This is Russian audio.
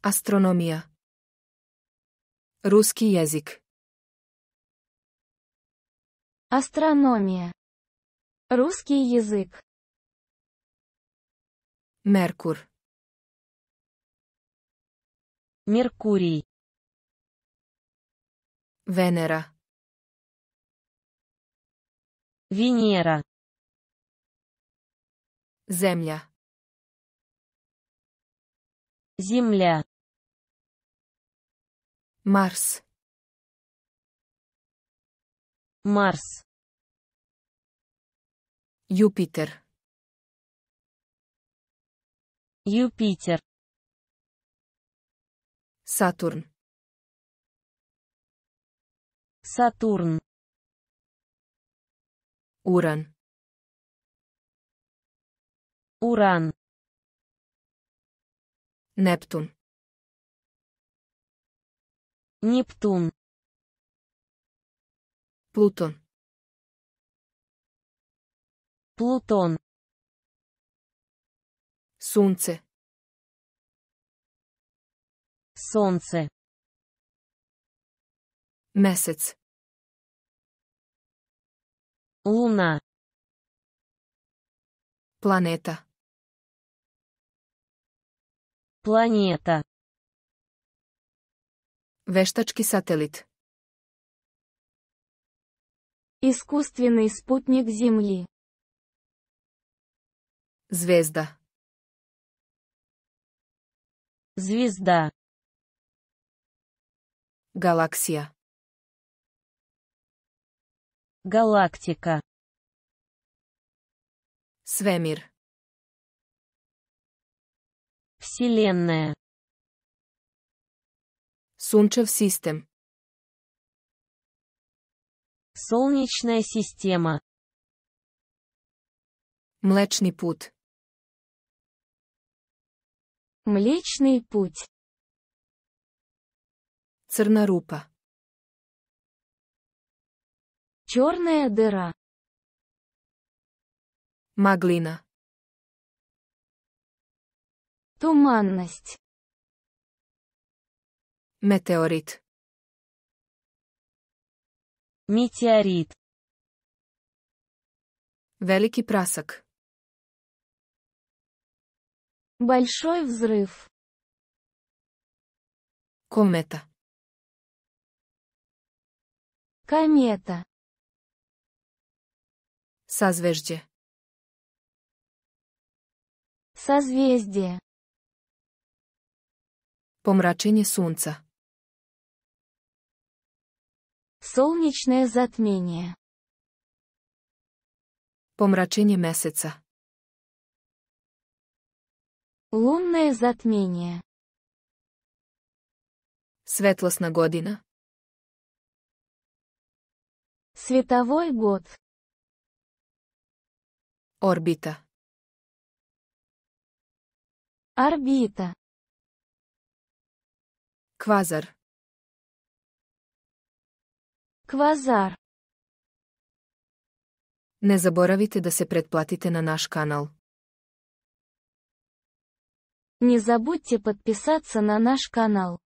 Астрономия. Русский язык. Астрономия. Русский язык. Меркур. Меркурий. Венера. Венера. Земля. Земля. Марс. Марс. Юпитер. Юпитер. Сатурн. Сатурн. Уран. Уран. Нептун. Нептун. Плутон. Плутон. Солнце. Солнце. Месяц. Луна. Планета. Планета. Вештачки сателит. Искусственный спутник Земли. Звезда. Звезда. Галаксия. Галактика. Свемир. Вселенная. Сунчев систем. Солнечная система. Млечный путь. Млечный путь. Цернорупа. Черная дыра. Маглина. Туманность. Метеорит. Метеорит. Великий прасок. Большой взрыв. Комета. Комета. Созвездие. Созвездие. Помрачение солнца. Солнечное затмение. Помрачение месяца. Лунное затмение. Светлосна година. Световой год. Орбита. Орбита. Квазар. Квазар. Не заборавите да се предплатите на наш канал. Не забудьте подписаться на наш канал.